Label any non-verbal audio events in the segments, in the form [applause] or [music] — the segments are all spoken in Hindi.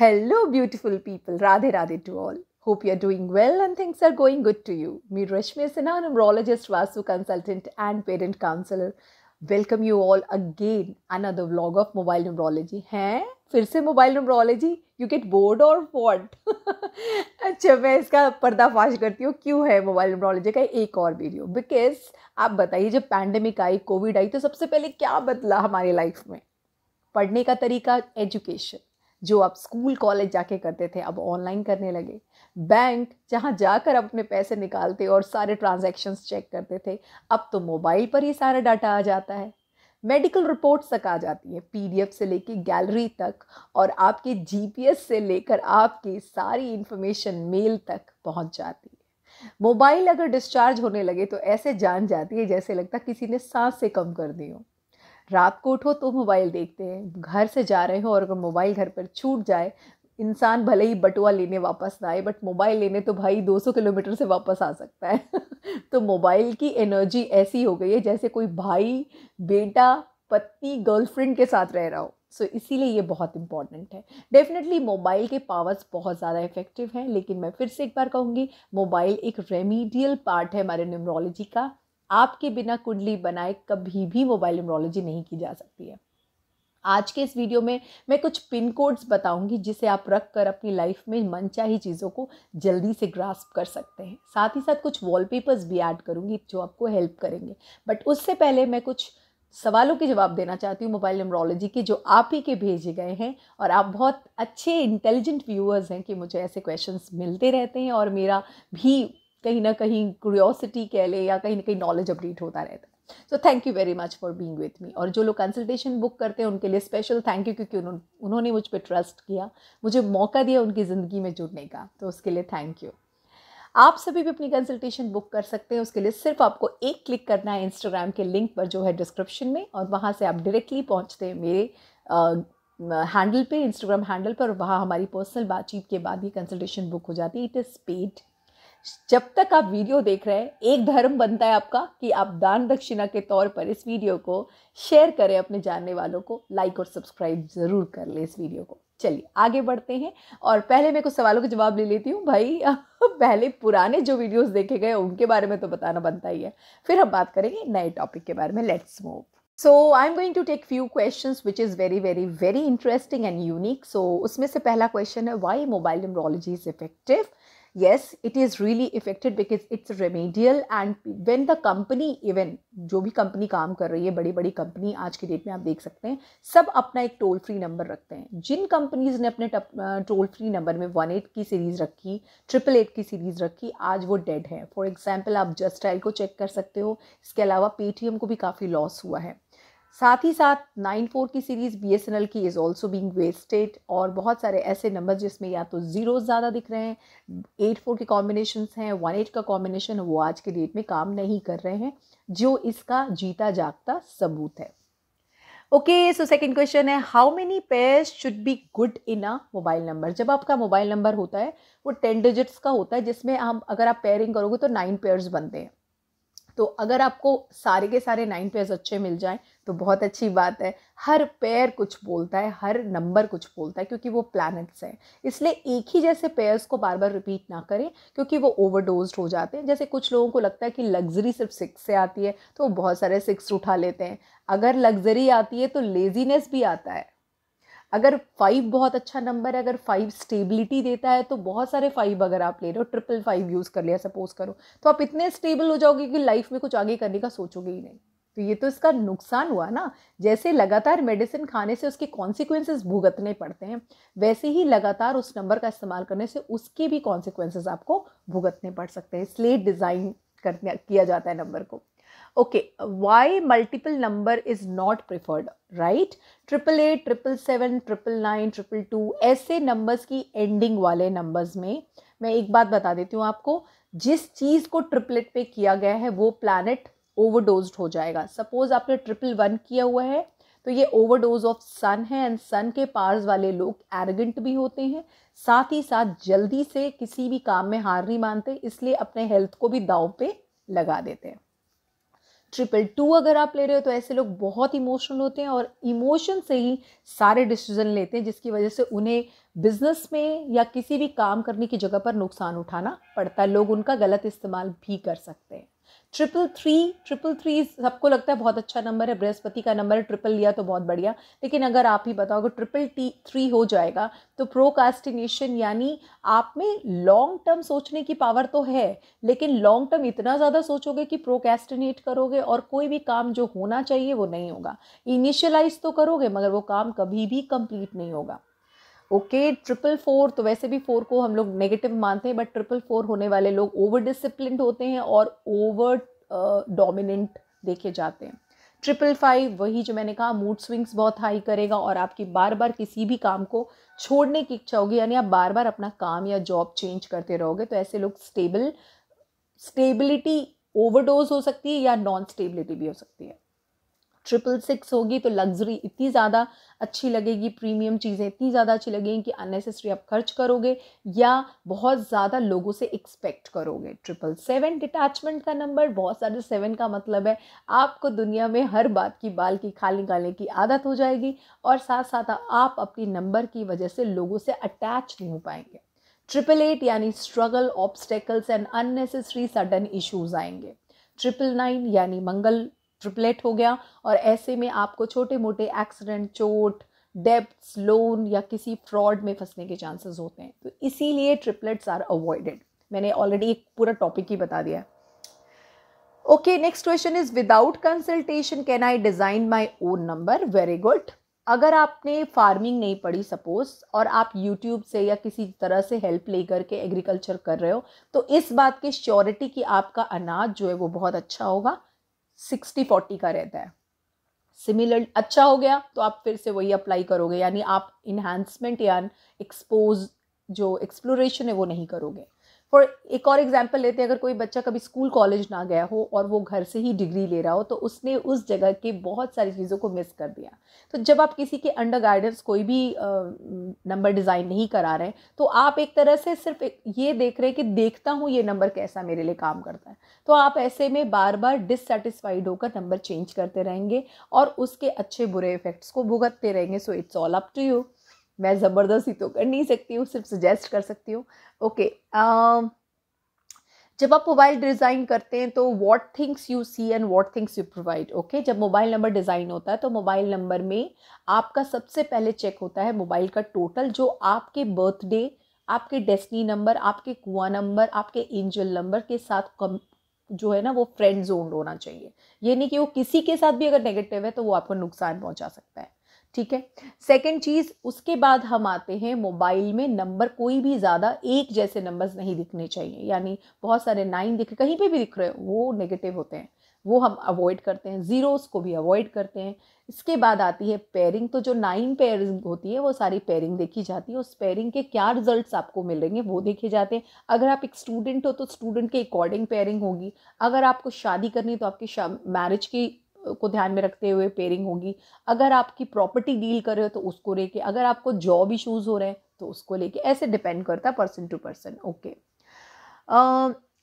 Hello Hello, people Radhe Radhe to all hope you are doing well and things are going good to you me Rashmi Sinha numerologist, vastu consultant and parent counsellor welcome you all again another vlog of mobile numerology हैं फिर से mobile numerology you get bored और वॉट अच्छा मैं इसका पर्दाफाश करती हूँ क्यों है मोबाइल न्यूमरोलॉजी का एक और वीडियो बिकॉज आप बताइए जब पैंडमिक आई कोविड आई तो सबसे पहले क्या बदला हमारी लाइफ में पढ़ने का तरीका एजुकेशन जो आप स्कूल कॉलेज जाके करते थे अब ऑनलाइन करने लगे बैंक जहाँ जाकर आप अपने पैसे निकालते और सारे ट्रांजेक्शन्स चेक करते थे अब तो मोबाइल पर ही सारा डाटा आ जाता है मेडिकल रिपोर्ट्स तक आ जाती है पीडीएफ से लेके गैलरी तक और आपके जीपीएस से लेकर आपकी सारी इन्फॉर्मेशन मेल तक पहुंच जाती है मोबाइल अगर डिस्चार्ज होने लगे तो ऐसे जान जाती है जैसे लगता किसी ने सांस से कम कर दी हो रात को उठो तो मोबाइल देखते हैं घर से जा रहे हो और अगर मोबाइल घर पर छूट जाए इंसान भले ही बटुआ लेने वापस ना आए बट मोबाइल लेने तो भाई 200 किलोमीटर से वापस आ सकता है [laughs] तो मोबाइल की एनर्जी ऐसी हो गई है जैसे कोई भाई बेटा पत्नी गर्लफ्रेंड के साथ रह रहा हो सो so, इसीलिए ये बहुत इंपॉर्टेंट है डेफिनेटली मोबाइल के पावर्स बहुत ज़्यादा इफेक्टिव हैं लेकिन मैं फिर से एक बार कहूँगी मोबाइल एक रेमीडियल पार्ट है हमारे न्यूमरोलॉजी का आपके बिना कुंडली बनाए कभी भी मोबाइल न्यूमरोलॉजी नहीं की जा सकती है आज के इस वीडियो में मैं कुछ पिन कोड्स बताऊंगी जिसे आप रख कर अपनी लाइफ में मनचाही चीज़ों को जल्दी से ग्रास्प कर सकते हैं साथ ही साथ कुछ वॉलपेपर्स भी ऐड करूंगी जो आपको हेल्प करेंगे बट उससे पहले मैं कुछ सवालों के जवाब देना चाहती हूँ मोबाइल न्यूमरोलॉजी के जो आप ही के भेजे गए हैं और आप बहुत अच्छे इंटेलिजेंट व्यूअर्स हैं कि मुझे ऐसे क्वेश्चंस मिलते रहते हैं और मेरा भी कहीं ना कहीं क्यूरियोसिटी कह ले या कहीं ना कहीं नॉलेज अपडेट होता रहता है so thank you very much for being with me और जो लोग कंसल्टेशन बुक करते हैं उनके लिए स्पेशल थैंक यू क्योंकि उन्होंने उन्होंने मुझ पर ट्रस्ट किया मुझे मौका दिया उनकी ज़िंदगी में जुड़ने का तो उसके लिए थैंक यू आप सभी भी अपनी कंसल्टेशन बुक कर सकते हैं उसके लिए सिर्फ आपको एक क्लिक करना है इंस्टाग्राम के लिंक पर जो है डिस्क्रिप्शन में और वहाँ से आप डायरेक्टली पहुँचते हैं मेरे हैंडल पे इंस्टाग्राम हैंडल पर वहाँ हमारी पर्सनल बातचीत के बाद ये कंसल्टेशन बुक हो जाती है इट इज़ पेड जब तक आप वीडियो देख रहे हैं एक धर्म बनता है आपका कि आप दान दक्षिणा के तौर पर इस वीडियो को शेयर करें अपने जानने वालों को लाइक और सब्सक्राइब ज़रूर कर ले इस वीडियो को चलिए आगे बढ़ते हैं और पहले मैं कुछ सवालों के जवाब ले लेती हूँ भाई [laughs] पहले पुराने जो वीडियोस देखे गए उनके बारे में तो बताना बनता ही है फिर हम बात करेंगे नए टॉपिक के बारे में let's move so I am going to take few question which is very very very interesting and unique so उसमें से पहला क्वेश्चन है why mobile numerology is effective yes it is really effected because it's remedial and when the company even जो भी कंपनी काम कर रही है बड़ी बड़ी कंपनी आज की डेट में आप देख सकते हैं सब अपना एक टोल फ्री नंबर रखते हैं जिन कंपनीज़ ने अपने टोल फ्री नंबर में वन एट की सीरीज़ रखी ट्रिपल एट की सीरीज़ रखी आज वो डेड है फॉर एग्जाम्पल आप जस्ट को चेक कर सकते हो इसके अलावा पेटीएम को भी काफ़ी लॉस हुआ है साथ ही साथ नाइन फोर की series B S N L की इज़ ऑल्सो बींग वेस्टेड और बहुत सारे ऐसे नंबर जिसमें या तो ज़ीरो ज़्यादा दिख रहे हैं एट फोर के कॉम्बिनेशन हैं वन एट का कॉम्बिनेशन वो आज के डेट में काम नहीं कर रहे हैं जो इसका जीता जागता सबूत है ओके सो सेकेंड क्वेश्चन है how many pairs should be good in a mobile number जब आपका मोबाइल नंबर होता है वो टेन डिजिट्स का होता है जिसमें हम अगर आप पेयरिंग करोगे तो नाइन पेयर्स बनते हैं तो अगर आपको सारे के सारे नाइन पेयर्स अच्छे मिल जाएं तो बहुत अच्छी बात है हर पेयर कुछ बोलता है हर नंबर कुछ बोलता है क्योंकि वो प्लैनेट्स हैं इसलिए एक ही जैसे पेयर्स को बार बार रिपीट ना करें क्योंकि वो ओवरडोज हो जाते हैं जैसे कुछ लोगों को लगता है कि लग्जरी सिर्फ सिक्स से आती है तो वो बहुत सारे सिक्स उठा लेते हैं अगर लग्जरी आती है तो लेजीनेस भी आता है अगर फाइव बहुत अच्छा नंबर है अगर फाइव स्टेबिलिटी देता है तो बहुत सारे फाइव अगर आप ले रहे हो ट्रिपल फाइव यूज़ कर लिया सपोज करो तो आप इतने स्टेबल हो जाओगे कि लाइफ में कुछ आगे करने का सोचोगे ही नहीं तो ये तो इसका नुकसान हुआ ना जैसे लगातार मेडिसिन खाने से उसके कॉन्सिक्वेंसेस भुगतने पड़ते हैं वैसे ही लगातार उस नंबर का इस्तेमाल करने से उसके भी कॉन्सिक्वेंसेज आपको भुगतने पड़ सकते हैं इसलिए डिज़ाइन कर किया जाता है नंबर को okay why multiple number is not preferred right triple eight triple seven triple nine triple two ऐसे नंबर्स की एंडिंग वाले नंबर्स में मैं एक बात बता देती हूँ आपको जिस चीज़ को ट्रिपलेट पे किया गया है वो प्लानट ओवरडोज हो जाएगा सपोज आपने ट्रिपल वन किया हुआ है तो ये ओवरडोज ऑफ सन है एंड सन के पार्स वाले लोग एरोगेंट भी होते हैं साथ ही साथ जल्दी से किसी भी काम में हार नहीं मानते इसलिए अपने हेल्थ को भी दाव पे लगा देते हैं ट्रिपल टू अगर आप ले रहे हो तो ऐसे लोग बहुत इमोशनल होते हैं और इमोशन से ही सारे डिसीजन लेते हैं जिसकी वजह से उन्हें बिजनेस में या किसी भी काम करने की जगह पर नुकसान उठाना पड़ता है लोग उनका गलत इस्तेमाल भी कर सकते हैं ट्रिपल थ्री ट्रिपल थ्री सबको लगता है बहुत अच्छा नंबर है बृहस्पति का नंबर है ट्रिपल लिया तो बहुत बढ़िया लेकिन अगर आप ही बताओगे ट्रिपल टी थ्री हो जाएगा तो प्रोकास्टिनेशन यानी आप में लॉन्ग टर्म सोचने की पावर तो है लेकिन लॉन्ग टर्म इतना ज़्यादा सोचोगे कि प्रोकास्टिनेट करोगे और कोई भी काम जो होना चाहिए वो नहीं होगा इनिशियलाइज तो करोगे मगर वो काम कभी भी कंप्लीट नहीं होगा ओके ट्रिपल फोर तो वैसे भी फोर को हम लोग नेगेटिव मानते हैं बट ट्रिपल फोर होने वाले लोग ओवर डिसिप्लिन होते हैं और ओवर डोमिनेंट uh, देखे जाते हैं ट्रिपल फाइव वही जो मैंने कहा मूड स्विंग्स बहुत हाई करेगा और आपकी बार बार किसी भी काम को छोड़ने की इच्छा होगी यानी आप बार बार अपना काम या जॉब चेंज करते रहोगे तो ऐसे लोग स्टेबल स्टेबिलिटी ओवरडोज हो सकती है या नॉन स्टेबिलिटी भी हो सकती है ट्रिपल सिक्स होगी तो लग्जरी इतनी ज़्यादा अच्छी लगेगी प्रीमियम चीज़ें इतनी ज़्यादा अच्छी लगेंगी कि अननेसेसरी आप खर्च करोगे या बहुत ज़्यादा लोगों से एक्सपेक्ट करोगे ट्रिपल सेवन डिटैचमेंट का नंबर बहुत सारे सेवन का मतलब है आपको दुनिया में हर बात की बाल की खाली निकालने की आदत हो जाएगी और साथ साथ आप अपनी नंबर की वजह से लोगों से अटैच नहीं हो पाएंगे ट्रिपल एट यानी struggle obstacles and unnecessary sudden issues आएंगे ट्रिपल नाइन यानी मंगल ट्रिपलेट हो गया और ऐसे में आपको छोटे मोटे एक्सीडेंट चोट डेप्ट्स लोन या किसी फ्रॉड में फंसने के चांसेस होते हैं तो इसीलिए ट्रिपलेट्स आर अवॉइडेड मैंने ऑलरेडी एक पूरा टॉपिक ही बता दिया okay next question is without consultation can I design my own number very good अगर आपने फार्मिंग नहीं पढ़ी सपोज और आप यूट्यूब से या किसी तरह से हेल्प ले करके एग्रीकल्चर कर रहे हो तो इस बात की श्योरिटी कि आपका अनाज जो है वो बहुत अच्छा होगा सिक्सटी फोर्टी का रहता है सिमिलर अच्छा हो गया तो आप फिर से वही अप्लाई करोगे यानी आप इन्हांसमेंट या एक्सपोज जो एक्सप्लोरेशन है वो नहीं करोगे फॉर एक और एग्जाम्पल लेते हैं अगर कोई बच्चा कभी स्कूल कॉलेज ना गया हो और वो घर से ही डिग्री ले रहा हो तो उसने उस जगह के बहुत सारी चीज़ों को मिस कर दिया तो जब आप किसी के अंडर गाइडेंस कोई भी नंबर डिज़ाइन नहीं करा रहे तो आप एक तरह से सिर्फ ये देख रहे हैं कि देखता हूँ ये नंबर कैसा मेरे लिए काम करता है तो आप ऐसे में बार बार डिससेटिस्फाइड होकर नंबर चेंज करते रहेंगे और उसके अच्छे बुरे इफेक्ट्स को भुगतते रहेंगे so it's all up to you मैं ज़बरदस्ती तो कर नहीं सकती हूँ सिर्फ सजेस्ट कर सकती हूँ ओके um, जब आप मोबाइल डिज़ाइन करते हैं तो what things you see and what things you provide okay जब मोबाइल नंबर डिज़ाइन होता है तो मोबाइल नंबर में आपका सबसे पहले चेक होता है मोबाइल का टोटल जो आपके बर्थडे आपके डेस्टनी नंबर आपके कुआ नंबर आपके एंजल नंबर के साथ कम जो है ना वो फ्रेंड जोन होना चाहिए ये नहीं कि वो किसी के साथ भी अगर नेगेटिव है तो वो आपको नुकसान पहुंचा सकता है ठीक है सेकंड चीज़ उसके बाद हम आते हैं मोबाइल में नंबर कोई भी ज़्यादा एक जैसे नंबर्स नहीं दिखने चाहिए यानी बहुत सारे नाइन दिख कहीं पे भी दिख रहे हो वो नेगेटिव होते हैं वो हम अवॉइड करते हैं जीरो को भी अवॉइड करते हैं इसके बाद आती है पेयरिंग तो जो नाइन पेयरिंग होती है वो सारी पेयरिंग देखी जाती है उस पेयरिंग के क्या रिजल्ट्स आपको मिलेंगे वो देखे जाते हैं अगर आप एक स्टूडेंट हो तो स्टूडेंट के अकॉर्डिंग पेयरिंग होगी अगर आपको शादी करनी है तो आपकी मैरिज की को ध्यान में रखते हुए पेयरिंग होगी अगर आपकी प्रॉपर्टी डील कर रहे हो तो उसको लेके अगर आपको जॉब इशूज़ हो रहे हैं तो उसको लेके ऐसे डिपेंड करता है person to person okay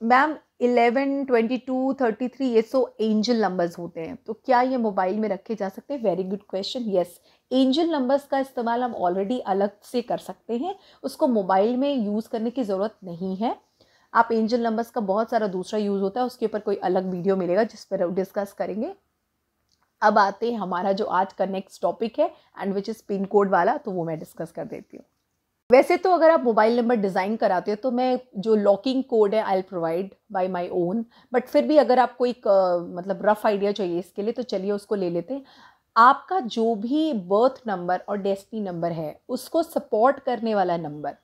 ma'am eleven twenty two thirty three ये सो एंजल नंबर्स होते हैं तो क्या ये मोबाइल में रखे जा सकते हैं very good question yes angel numbers का इस्तेमाल हम ऑलरेडी अलग से कर सकते हैं उसको मोबाइल में यूज़ करने की ज़रूरत नहीं है आप एंजल नंबर्स का बहुत सारा दूसरा यूज़ होता है उसके ऊपर कोई अलग वीडियो मिलेगा जिस पर डिस्कस करेंगे अब आते हैं हमारा जो आज का नेक्स्ट टॉपिक है and which is pin code वाला तो वो मैं डिस्कस कर देती हूँ वैसे तो अगर आप मोबाइल नंबर डिज़ाइन कराते हो तो मैं जो लॉकिंग कोड है I'll provide by my own but फिर भी अगर आपको एक मतलब रफ़ आइडिया चाहिए इसके लिए तो चलिए उसको ले लेते हैं आपका जो भी बर्थ नंबर और डेस्टिनी नंबर है उसको सपोर्ट करने वाला नंबर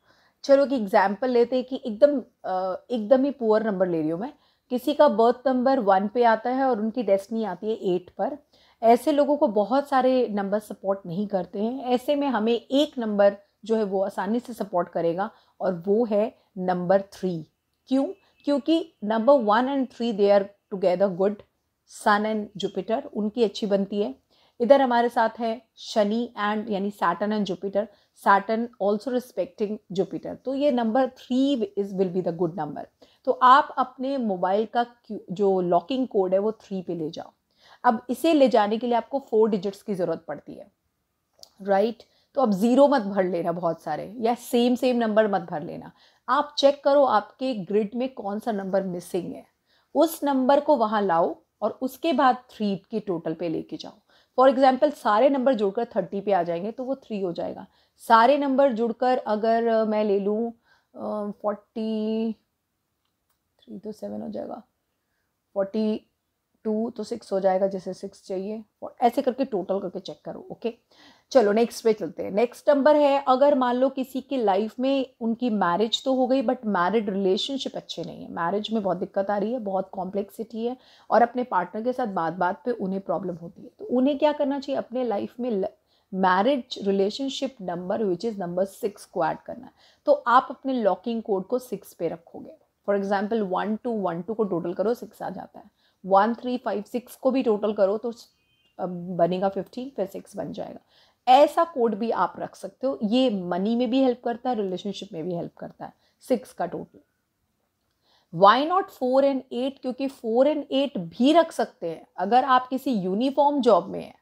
चलो कि एग्जाम्पल लेते हैं कि एकदम एकदम ही पुअर नंबर ले रही हूँ मैं किसी का बर्थ नंबर वन पे आता है और उनकी डेस्टनी आती है एट पर ऐसे लोगों को बहुत सारे नंबर सपोर्ट नहीं करते हैं ऐसे में हमें एक नंबर जो है वो आसानी से सपोर्ट करेगा और वो है नंबर थ्री क्यों क्योंकि number one and three they are together good sun and Jupiter उनकी अच्छी बनती है इधर हमारे साथ है शनि एंड यानी Saturn and Jupiter Saturn also respecting Jupiter तो ये number three is will be the good number तो आप अपने मोबाइल का जो लॉकिंग कोड है वो थ्री पे ले जाओ अब इसे ले जाने के लिए आपको फोर डिजिट्स की ज़रूरत पड़ती है राइट right? तो अब ज़ीरो मत भर लेना बहुत सारे या सेम सेम नंबर मत भर लेना आप चेक करो आपके ग्रिड में कौन सा नंबर मिसिंग है उस नंबर को वहाँ लाओ और उसके बाद थ्री के टोटल पे लेके जाओ फॉर एग्जाम्पल सारे नंबर जुड़कर थर्टी पे आ जाएंगे तो वो थ्री हो जाएगा सारे नंबर जुड़कर अगर मैं ले लूँ फोर्टी थ्री तो सेवन हो जाएगा फोर्टी टू तो सिक्स हो जाएगा जैसे सिक्स चाहिए और ऐसे करके टोटल करके चेक करो ओके चलो नेक्स्ट पे चलते हैं नेक्स्ट नंबर है अगर मान लो किसी की लाइफ में उनकी मैरिज तो हो गई बट मैरिड रिलेशनशिप अच्छे नहीं है मैरिज में बहुत दिक्कत आ रही है बहुत कॉम्प्लेक्सिटी है और अपने पार्टनर के साथ बात बात पे उन्हें प्रॉब्लम होती है तो उन्हें क्या करना चाहिए अपने लाइफ में ल... marriage relationship number which is number six को ऐड करना है तो आप अपने लॉकिंग कोड को सिक्स पे रखोगे for example one two one two को टोटल करो सिक्स आ जाता है वन थ्री फाइव सिक्स को भी टोटल करो तो बनेगा फिफ्टीन फिर सिक्स बन जाएगा ऐसा कोड भी आप रख सकते हो ये मनी में भी हेल्प करता है रिलेशनशिप में भी हेल्प करता है सिक्स का total why not four and eight क्योंकि फोर एंड एट भी रख सकते हैं अगर आप किसी यूनिफॉर्म जॉब में हैं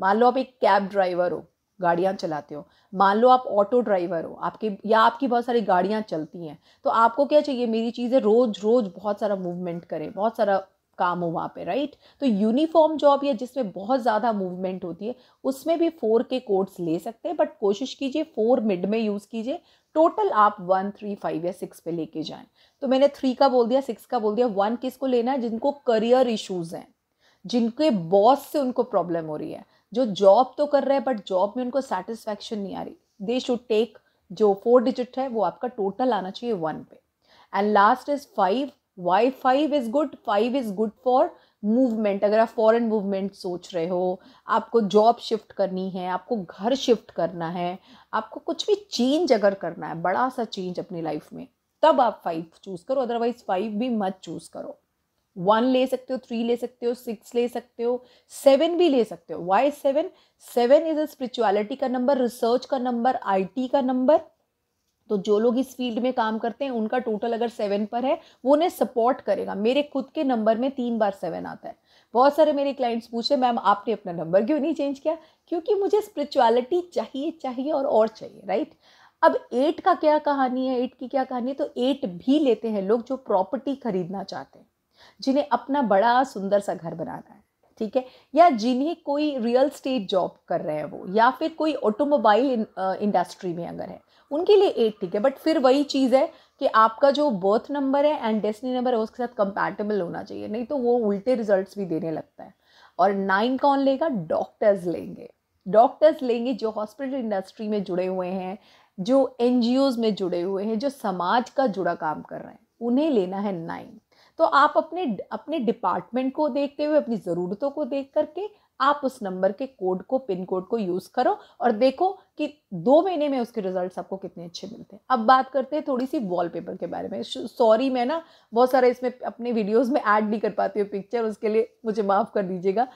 मान लो आप एक कैब ड्राइवर हो गाड़ियाँ चलाते हो मान लो आप ऑटो ड्राइवर हो आपके या आपकी बहुत सारी गाड़ियाँ चलती हैं तो आपको क्या चाहिए मेरी चीज़ें रोज़ रोज़ बहुत सारा मूवमेंट करें बहुत सारा काम हो वहाँ पे राइट तो यूनिफॉर्म जॉब या जिसमें बहुत ज़्यादा मूवमेंट होती है उसमें भी फोर के कोड्स ले सकते हैं बट कोशिश कीजिए फोर मिड में यूज़ कीजिए टोटल आप वन थ्री फाइव या सिक्स पे लेके जाएं तो मैंने थ्री का बोल दिया सिक्स का बोल दिया वन किसको लेना है जिनको करियर इशूज़ हैं जिनके बॉस से उनको प्रॉब्लम हो रही है जो जॉब तो कर रहे हैं बट जॉब में उनको सेटिस्फैक्शन नहीं आ रही दे शुड टेक जो फोर डिजिट है वो आपका टोटल आना चाहिए वन पे and last is five why five is good five is good for movement अगर आप फॉरेन मूवमेंट सोच रहे हो आपको जॉब शिफ्ट करनी है आपको घर शिफ्ट करना है आपको कुछ भी चेंज अगर करना है बड़ा सा चेंज अपनी लाइफ में तब आप फाइव चूज़ करो अदरवाइज फाइव भी मत चूज़ करो वन ले सकते हो थ्री ले सकते हो सिक्स ले सकते हो सेवन भी ले सकते हो why seven seven is a spirituality का नंबर रिसर्च का नंबर टी का नंबर तो जो लोग इस फील्ड में काम करते हैं उनका टोटल अगर सेवन पर है वो उन्हें सपोर्ट करेगा मेरे खुद के नंबर में तीन बार सेवन आता है बहुत सारे मेरे क्लाइंट्स पूछे मैम आपने अपना नंबर क्यों नहीं चेंज किया क्योंकि मुझे स्पिरिचुअलिटी चाहिए चाहिए और और चाहिए राइट अब एट का क्या कहानी है एट की क्या कहानी है तो एट भी लेते हैं लोग जो प्रॉपर्टी खरीदना चाहते हैं जिन्हें अपना बड़ा सुंदर सा घर बनाना है ठीक है या जिन्हें कोई रियल स्टेट जॉब कर रहे हैं वो या फिर कोई ऑटोमोबाइल इंडस्ट्री में अगर है उनके लिए एट ठीक है बट फिर वही चीज़ है कि आपका जो बर्थ नंबर है एंड डेस्टिनी नंबर है उसके साथ कंपैटिबल होना चाहिए नहीं तो वो उल्टे रिजल्ट्स भी देने लगता है और नाइन कौन लेगा डॉक्टर्स लेंगे डॉक्टर्स लेंगे जो हॉस्पिटल इंडस्ट्री में जुड़े हुए हैं जो एन में जुड़े हुए हैं जो समाज का जुड़ा काम कर रहे हैं उन्हें लेना है नाइन तो आप अपने अपने डिपार्टमेंट को देखते हुए अपनी ज़रूरतों को देख करके आप उस नंबर के कोड को पिन कोड को यूज़ करो और देखो कि दो महीने में उसके रिजल्ट्स आपको कितने अच्छे मिलते हैं अब बात करते हैं थोड़ी सी वॉलपेपर के बारे में सॉरी मैं ना बहुत सारे इसमें अपने वीडियोस में ऐड नहीं कर पाती हूँ पिक्चर उसके लिए मुझे माफ़ कर दीजिएगा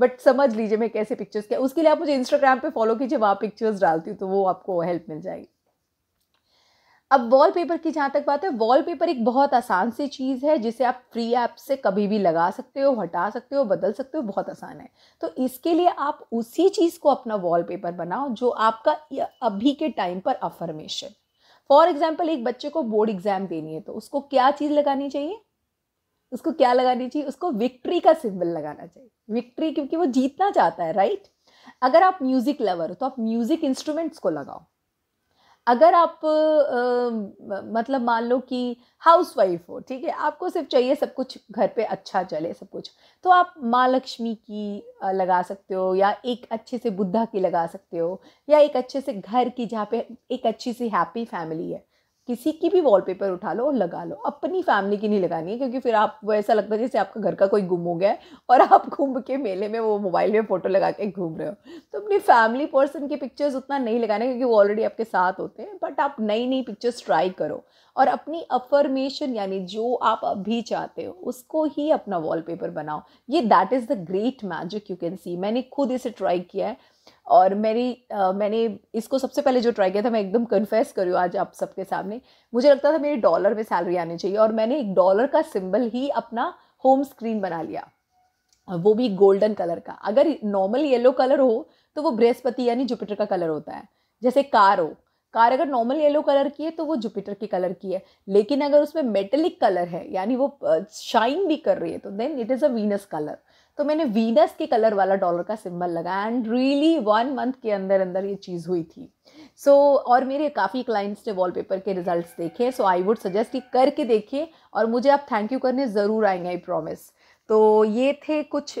बट समझ लीजिए मैं कैसे पिक्चर्स क्या उसके लिए आप मुझे इंस्टाग्राम पे फॉलो कीजिए वहाँ पिक्चर्स डालती हूँ तो वो आपको हेल्प मिल जाएगी अब वॉलपेपर की जहाँ तक बात है वॉलपेपर एक बहुत आसान सी चीज़ है जिसे आप फ्री ऐप से कभी भी लगा सकते हो हटा सकते हो बदल सकते हो बहुत आसान है तो इसके लिए आप उसी चीज़ को अपना वॉलपेपर बनाओ जो आपका अभी के टाइम पर अफर्मेशन फॉर एग्जाम्पल एक बच्चे को बोर्ड एग्जाम देनी है तो उसको क्या चीज़ लगानी चाहिए उसको क्या लगानी चाहिए उसको विक्ट्री का सिंबल लगाना चाहिए विक्ट्री क्योंकि वो जीतना चाहता है राइट अगर आप म्यूज़िक लवर हो तो आप म्यूज़िक इंस्ट्रूमेंट्स को लगाओ अगर आप आ, मतलब मान लो कि हाउस वाइफ हो ठीक है आपको सिर्फ चाहिए सब कुछ घर पे अच्छा चले सब कुछ तो आप माँ लक्ष्मी की लगा सकते हो या एक अच्छे से बुद्धा की लगा सकते हो या एक अच्छे से घर की जहाँ पे एक अच्छी सी हैप्पी फैमिली है किसी की भी वॉलपेपर उठा लो और लगा लो अपनी फैमिली की नहीं लगानी है क्योंकि फिर आप वो ऐसा लगता है जैसे आपका घर का कोई गुम हो गया है और आप घूम के मेले में वो मोबाइल में फ़ोटो लगा के घूम रहे हो तो अपनी फैमिली पर्सन की पिक्चर्स उतना नहीं लगाना क्योंकि वो ऑलरेडी आपके साथ होते हैं बट आप नई नई पिक्चर्स ट्राई करो और अपनी अफर्मेशन यानी जो आप अभी चाहते हो उसको ही अपना वॉलपेपर बनाओ ये that is the great magic you can see मैंने खुद इसे ट्राई किया है और मेरी आ, मैंने इसको सबसे पहले जो ट्राई किया था मैं एकदम कन्फेस करूँ आज आप सबके सामने मुझे लगता था मेरी डॉलर में सैलरी आनी चाहिए और मैंने एक डॉलर का सिंबल ही अपना होम स्क्रीन बना लिया वो भी गोल्डन कलर का अगर नॉर्मल येलो कलर हो तो वो बृहस्पति यानी जुपिटर का कलर होता है जैसे कार हो कार अगर नॉर्मल येलो कलर की है तो वो जुपिटर के कलर की है लेकिन अगर उसमें मेटेलिक कलर है यानी वो शाइन भी कर रही है तो then it is a Venus colour तो मैंने वीनस के कलर वाला डॉलर का सिंबल लगाया एंड रियली वन मंथ के अंदर अंदर ये चीज़ हुई थी सो so, और मेरे काफ़ी क्लाइंट्स ने वॉलपेपर के रिजल्ट्स देखे सो आई वुड सजेस्ट कि करके देखिए और मुझे आप थैंक यू करने ज़रूर आएंगे आई प्रॉमिस तो ये थे कुछ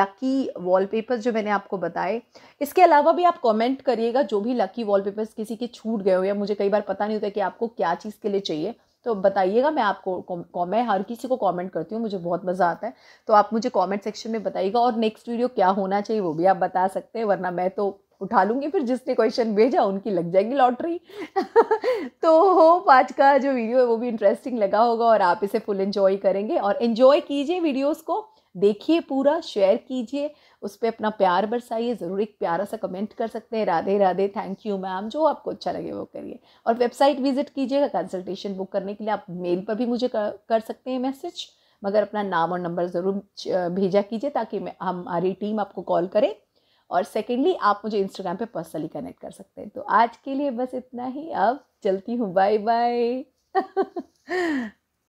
लकी वॉलपेपर्स जो मैंने आपको बताए इसके अलावा भी आप कमेंट करिएगा जो भी लकी वॉलपेपर्स किसी के छूट गए हो या मुझे कई बार पता नहीं होता कि आपको क्या चीज़ के लिए चाहिए तो बताइएगा मैं आपको मैं हर किसी को कमेंट करती हूँ मुझे बहुत मज़ा आता है तो आप मुझे कमेंट सेक्शन में बताइएगा और नेक्स्ट वीडियो क्या होना चाहिए वो भी आप बता सकते हैं वरना मैं तो उठा लूँगी फिर जिसने क्वेश्चन भेजा उनकी लग जाएगी लॉटरी [laughs] तो होप आज का जो वीडियो है वो भी इंटरेस्टिंग लगा होगा और आप इसे फुल इन्जॉय करेंगे और इन्जॉय कीजिए वीडियोज़ को देखिए पूरा शेयर कीजिए उस पर अपना प्यार बरसाइए ज़रूर एक प्यारा सा कमेंट कर सकते हैं Radhe Radhe thank you ma'am जो आपको अच्छा लगे वो करिए और वेबसाइट विजिट कीजिएगा कंसल्टेशन बुक करने के लिए आप मेल पर भी मुझे कर, कर सकते हैं मैसेज मगर अपना नाम और नंबर ज़रूर भेजा कीजिए ताकि मैं हमारी टीम आपको कॉल करें और सेकेंडली आप मुझे इंस्टाग्राम पे पर्सनली कनेक्ट कर सकते हैं तो आज के लिए बस इतना ही अब चलती हूँ बाय बाय [laughs]